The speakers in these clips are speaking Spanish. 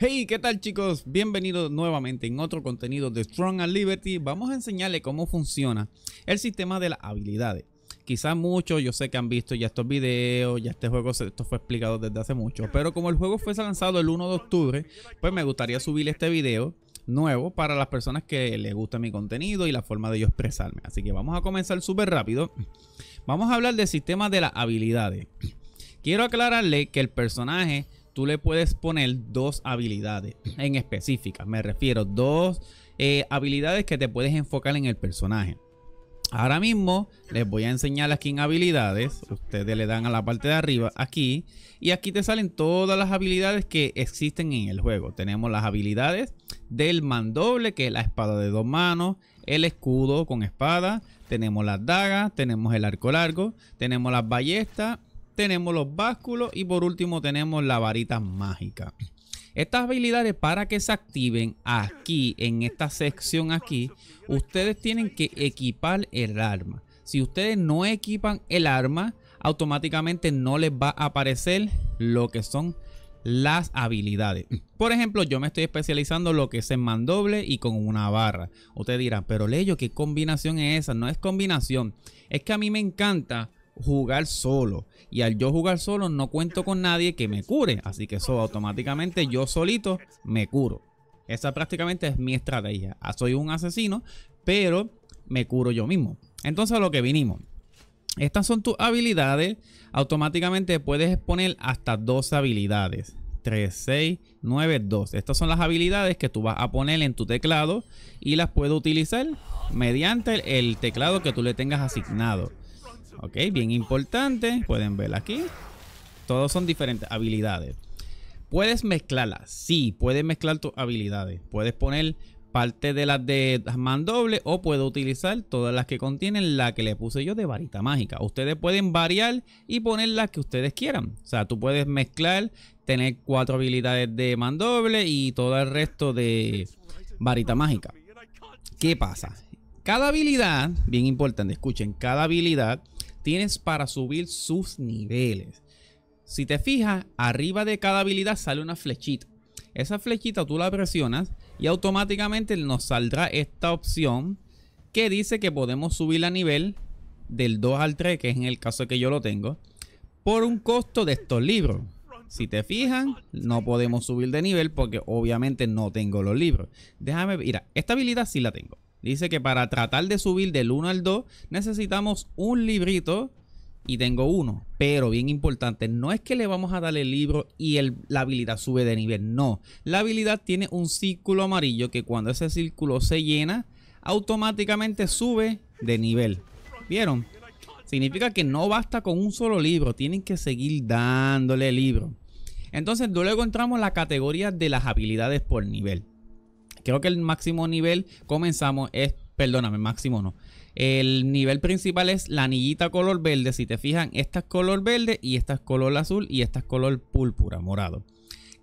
Hey, ¿qué tal chicos? Bienvenidos nuevamente en otro contenido de Strong and Liberty. Vamos a enseñarles cómo funciona el sistema de las habilidades. Quizás muchos, yo sé que han visto ya estos videos, ya este juego, esto fue explicado desde hace mucho. Pero como el juego fue lanzado el 1 de octubre, pues me gustaría subir este video nuevo para las personas que les gusta mi contenido y la forma de yo expresarme. Así que vamos a comenzar súper rápido. Vamos a hablar del sistema de las habilidades. Quiero aclararle que el personaje tú le puedes poner dos habilidades en específica. Me refiero, dos eh, habilidades que te puedes enfocar en el personaje. Ahora mismo les voy a enseñar aquí en habilidades. Ustedes le dan a la parte de arriba, aquí. Y aquí te salen todas las habilidades que existen en el juego. Tenemos las habilidades del mandoble, que es la espada de dos manos. El escudo con espada. Tenemos las dagas. Tenemos el arco largo. Tenemos las ballestas tenemos los básculos y por último tenemos la varita mágica. Estas habilidades para que se activen aquí, en esta sección aquí, ustedes tienen que equipar el arma. Si ustedes no equipan el arma, automáticamente no les va a aparecer lo que son las habilidades. Por ejemplo, yo me estoy especializando lo que es el mandoble y con una barra. Ustedes dirán, pero Leyo, ¿qué combinación es esa? No es combinación. Es que a mí me encanta jugar solo. Y al yo jugar solo no cuento con nadie que me cure. Así que eso automáticamente yo solito me curo. Esa prácticamente es mi estrategia. Ah, soy un asesino, pero me curo yo mismo. Entonces a lo que vinimos. Estas son tus habilidades. Automáticamente puedes exponer hasta dos habilidades. 3, 6, 9, 2. Estas son las habilidades que tú vas a poner en tu teclado y las puedes utilizar mediante el teclado que tú le tengas asignado. Ok, bien importante. Pueden ver aquí. Todos son diferentes habilidades. Puedes mezclarlas. Sí, puedes mezclar tus habilidades. Puedes poner parte de las de mandoble o puedo utilizar todas las que contienen la que le puse yo de varita mágica. Ustedes pueden variar y poner las que ustedes quieran. O sea, tú puedes mezclar, tener cuatro habilidades de mandoble y todo el resto de varita mágica. ¿Qué pasa? Cada habilidad, bien importante, escuchen, cada habilidad tienes para subir sus niveles. Si te fijas, arriba de cada habilidad sale una flechita. Esa flechita tú la presionas y automáticamente nos saldrá esta opción que dice que podemos subir a nivel del 2 al 3, que es en el caso que yo lo tengo, por un costo de estos libros. Si te fijan, no podemos subir de nivel porque obviamente no tengo los libros. Déjame, mira, esta habilidad sí la tengo. Dice que para tratar de subir del 1 al 2 necesitamos un librito y tengo uno. Pero bien importante, no es que le vamos a dar el libro y la habilidad sube de nivel, no. La habilidad tiene un círculo amarillo que cuando ese círculo se llena, automáticamente sube de nivel. ¿Vieron? Significa que no basta con un solo libro, tienen que seguir dándole el libro. Entonces luego entramos en la categoría de las habilidades por nivel creo que el máximo nivel comenzamos es, perdóname, máximo no. El nivel principal es la anillita color verde. Si te fijan, esta es color verde y esta es color azul y esta es color púrpura, morado.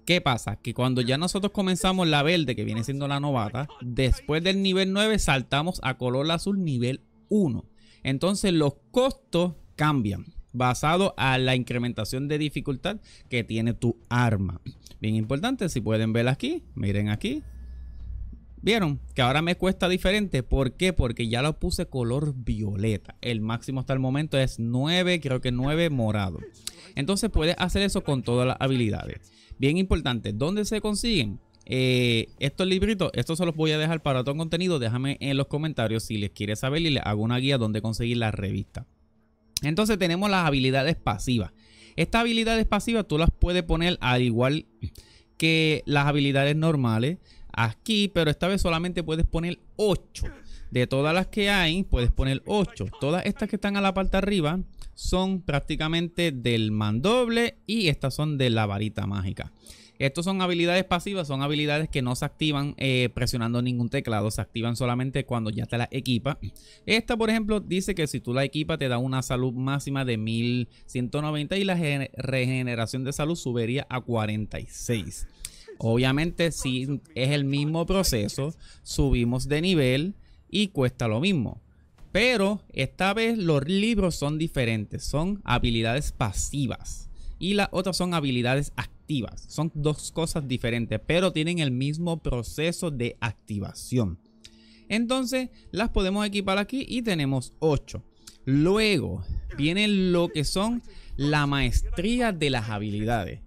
¿Qué pasa? Que cuando ya nosotros comenzamos la verde, que viene siendo la novata, después del nivel 9 saltamos a color azul nivel 1. Entonces los costos cambian basado a la incrementación de dificultad que tiene tu arma. Bien importante, si pueden ver aquí, miren aquí, ¿Vieron? Que ahora me cuesta diferente. ¿Por qué? Porque ya lo puse color violeta. El máximo hasta el momento es 9, creo que 9 morado. Entonces puedes hacer eso con todas las habilidades. Bien importante, ¿dónde se consiguen? Eh, estos libritos, estos se los voy a dejar para otro contenido. Déjame en los comentarios si les quieres saber y les hago una guía donde conseguir la revista. Entonces tenemos las habilidades pasivas. Estas habilidades pasivas tú las puedes poner al igual que las habilidades normales aquí, pero esta vez solamente puedes poner 8. De todas las que hay, puedes poner 8. Todas estas que están a la parte arriba son prácticamente del mandoble y estas son de la varita mágica. Estos son habilidades pasivas, son habilidades que no se activan eh, presionando ningún teclado, se activan solamente cuando ya te la equipas, Esta, por ejemplo, dice que si tú la equipas te da una salud máxima de 1190 y la regeneración de salud subiría a 46. Obviamente, si es el mismo proceso, subimos de nivel y cuesta lo mismo. Pero esta vez los libros son diferentes, son habilidades pasivas y las otras son habilidades activas. Son dos cosas diferentes, pero tienen el mismo proceso de activación. Entonces las podemos equipar aquí y tenemos 8. Luego viene lo que son la maestría de las habilidades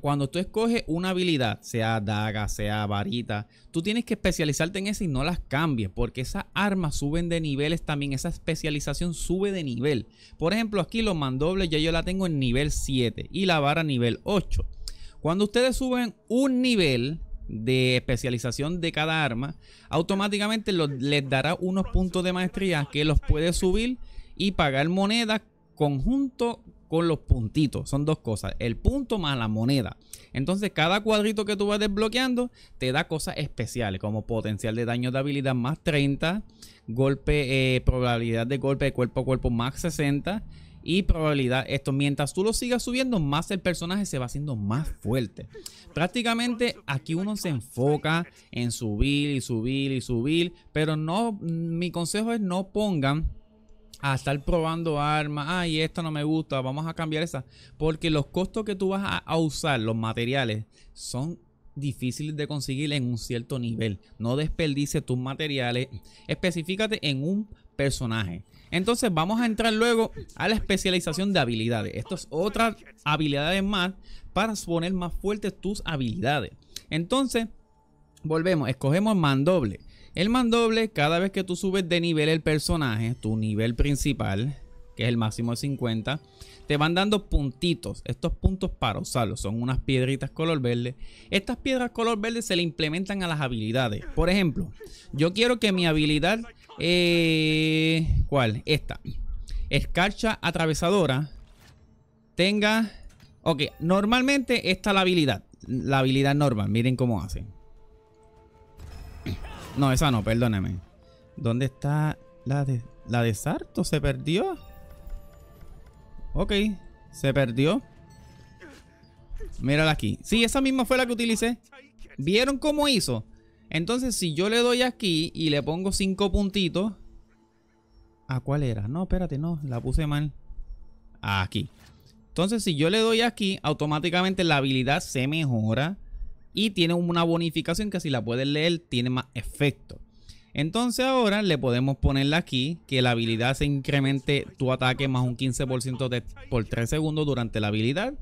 cuando tú escoges una habilidad, sea daga, sea varita, tú tienes que especializarte en esa y no las cambies, porque esas armas suben de niveles también, esa especialización sube de nivel. Por ejemplo, aquí los mandobles ya yo la tengo en nivel 7 y la vara nivel 8. Cuando ustedes suben un nivel de especialización de cada arma, automáticamente les dará unos puntos de maestría que los puede subir y pagar moneda conjunto con los puntitos. Son dos cosas, el punto más la moneda. Entonces cada cuadrito que tú vas desbloqueando te da cosas especiales como potencial de daño de habilidad más 30, golpe, eh, probabilidad de golpe de cuerpo a cuerpo más 60 y probabilidad. Esto, mientras tú lo sigas subiendo, más el personaje se va haciendo más fuerte. Prácticamente aquí uno se enfoca en subir y subir y subir, pero no, mi consejo es no pongan a estar probando armas, ay, esto no me gusta, vamos a cambiar esa. Porque los costos que tú vas a, usar, los materiales, son difíciles de conseguir en un cierto nivel. No desperdices tus materiales. específicate en un personaje. Entonces vamos a entrar luego a la especialización de habilidades. Esto es otras habilidades más para poner más fuertes tus habilidades. Entonces, volvemos, escogemos mandoble. El mandoble, cada vez que tú subes de nivel el personaje, tu nivel principal, que es el máximo de 50, te van dando puntitos. Estos puntos para usarlos son unas piedritas color verde. Estas piedras color verde se le implementan a las habilidades. Por ejemplo, yo quiero que mi habilidad, eh, ¿cuál? Esta, escarcha atravesadora, tenga... Ok, normalmente esta la habilidad. La habilidad normal, miren cómo hacen. No, esa no, perdóneme. ¿Dónde está la de, la de Sarto? ¿Se perdió? Ok, se perdió. Mírala aquí. Sí, esa misma fue la que utilicé. ¿Vieron cómo hizo? Entonces, si yo le doy aquí y le pongo cinco puntitos... ¿A cuál era? No, espérate, no, la puse mal. Aquí. Entonces, si yo le doy aquí, automáticamente la habilidad se mejora y tiene una bonificación que si la puedes leer tiene más efecto. Entonces ahora le podemos ponerle aquí que la habilidad se incremente tu ataque más un 15% por 3 segundos durante la habilidad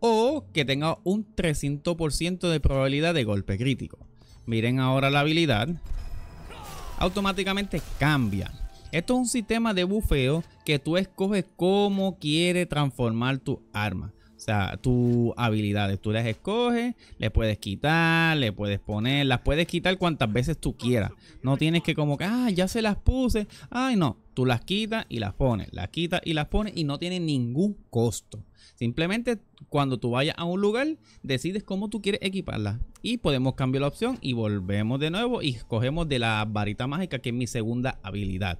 o que tenga un 300% de probabilidad de golpe crítico. Miren ahora la habilidad. Automáticamente cambia. Esto es un sistema de bufeo que tú escoges cómo quiere transformar tu arma. O sea, tus habilidades, tú las escoges, le puedes quitar, le puedes poner, las puedes quitar cuantas veces tú quieras. No tienes que como que, ah, ya se las puse. Ay, no, tú las quitas y las pones, las quitas y las pones y no tiene ningún costo. Simplemente cuando tú vayas a un lugar, decides cómo tú quieres equiparla. Y podemos cambiar la opción y volvemos de nuevo y escogemos de la varita mágica, que es mi segunda habilidad.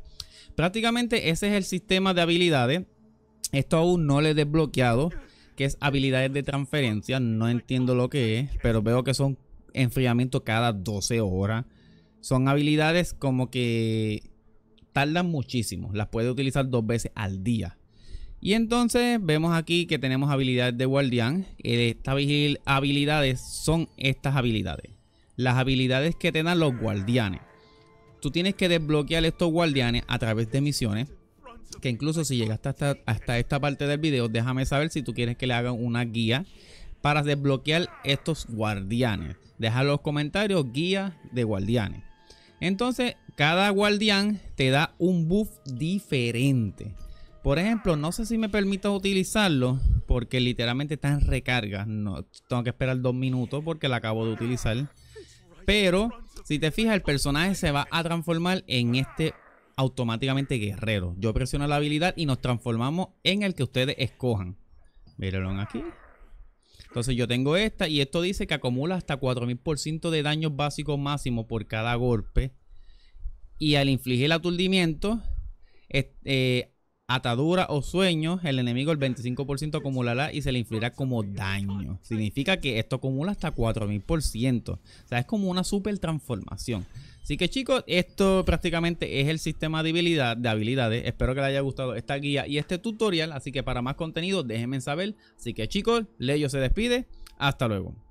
Prácticamente ese es el sistema de habilidades. Esto aún no le he desbloqueado que es habilidades de transferencia, no entiendo lo que es, pero veo que son enfriamiento cada 12 horas. Son habilidades como que tardan muchísimo, las puede utilizar dos veces al día. Y entonces vemos aquí que tenemos habilidades de guardián. Estas habilidades son estas habilidades. Las habilidades que te dan los guardianes. Tú tienes que desbloquear estos guardianes a través de misiones que incluso si llegaste hasta, hasta esta parte del video, déjame saber si tú quieres que le hagan una guía para desbloquear estos guardianes. Deja los comentarios guía de guardianes. Entonces, cada guardián te da un buff diferente. Por ejemplo, no sé si me permito utilizarlo porque literalmente está en recarga. No, tengo que esperar dos minutos porque la acabo de utilizar. Pero, si te fijas, el personaje se va a transformar en este automáticamente guerrero. Yo presiono la habilidad y nos transformamos en el que ustedes escojan. Mírenlo aquí. Entonces yo tengo esta y esto dice que acumula hasta 4000% de daño básico máximo por cada golpe. Y al infligir el aturdimiento, eh, atadura o sueños, el enemigo el 25% acumulará y se le influirá como daño. Significa que esto acumula hasta 4000%. O sea, es como una super transformación. Así que chicos, esto prácticamente es el sistema de, de habilidades. Espero que les haya gustado esta guía y este tutorial. Así que para más contenido, déjenme saber. Así que chicos, Leyo se despide. Hasta luego.